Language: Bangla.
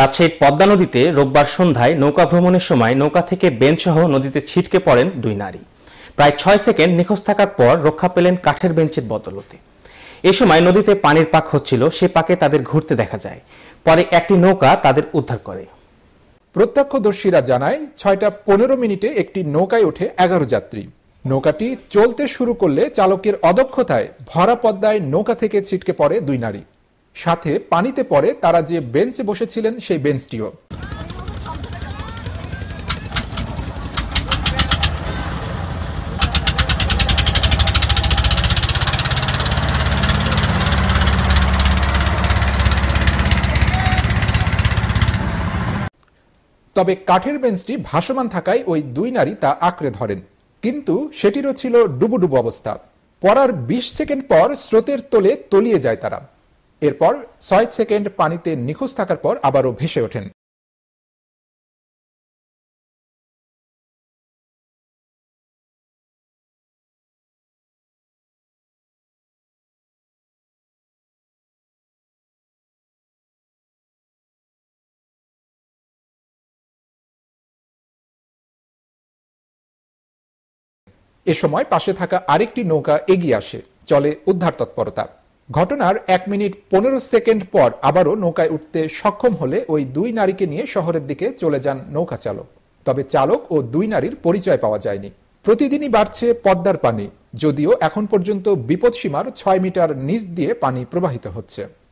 রাজশাহীর পদ্মা নদীতে রোববার সন্ধ্যায় নৌকা ভ্রমণের সময় নৌকা থেকে বেঞ্চসহ নদীতে ছিটকে পড়েন দুই নারী প্রায় ছয় সেকেন্ড নিখোঁজ থাকার পর রক্ষা পেলেন কাঠের বেঞ্চের বদলতে এ সময় নদীতে পানির পাক হচ্ছিল সে পাকে তাদের ঘুরতে দেখা যায় পরে একটি নৌকা তাদের উদ্ধার করে প্রত্যক্ষদর্শীরা জানায় ছয়টা পনেরো মিনিটে একটি নৌকায় ওঠে এগারো যাত্রী নৌকাটি চলতে শুরু করলে চালকের অদক্ষতায় ভরা পদ্মায় নৌকা থেকে ছিটকে পড়ে দুই নারী সাথে পানিতে পড়ে তারা যে বেঞ্চে বসেছিলেন সেই বেঞ্চটিও তবে কাঠের বেঞ্চটি ভাসমান থাকায় ওই দুই নারী তা আঁকড়ে ধরেন কিন্তু সেটিরও ছিল ডুবুডুবু অবস্থা পড়ার বিশ সেকেন্ড পর স্রোতের তোলে তলিয়ে যায় তারা এরপর ছয় সেকেন্ড পানিতে নিখোঁজ থাকার পর আবারও ভেসে ওঠেন এ সময় পাশে থাকা আরেকটি নৌকা এগিয়ে আসে চলে উদ্ধার তৎপরতা ঘটনার এক মিনিট পনেরো সেকেন্ড পর আবারও নৌকায় উঠতে সক্ষম হলে ওই দুই নারীকে নিয়ে শহরের দিকে চলে যান নৌকা চালক তবে চালক ও দুই নারীর পরিচয় পাওয়া যায়নি প্রতিদিনই বাড়ছে পদ্মার পানি যদিও এখন পর্যন্ত বিপদসীমার ছয় মিটার নিচ দিয়ে পানি প্রবাহিত হচ্ছে